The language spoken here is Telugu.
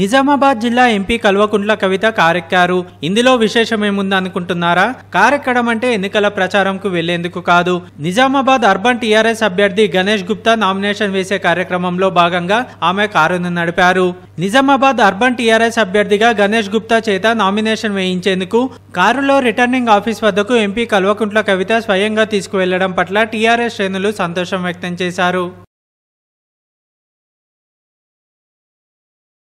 నిజామాబాద్ జిల్లా ఎంపీ కల్వకుంట్ల కవిత కారెక్కారు ఇందులో విశేషమేముందనుకుంటున్నారా కారెక్కడం అంటే ఎన్నికల ప్రచారంకు వెళ్లేందుకు కాదు నిజామాబాద్ అర్బన్ టీఆర్ఎస్ అభ్యర్థి గణేష్ గుప్తా నామినేషన్ వేసే కార్యక్రమంలో భాగంగా ఆమె కారును నడిపారు నిజామాబాద్ అర్బన్ టీఆర్ఎస్ అభ్యర్థిగా గణేష్ గుప్తా చేత నామినేషన్ వేయించేందుకు కారులో రిటర్నింగ్ ఆఫీస్ వద్దకు ఎంపీ కల్వకుంట్ల కవిత స్వయంగా తీసుకువెళ్లడం పట్ల టీఆర్ఎస్ శ్రేణులు సంతోషం వ్యక్తం చేశారు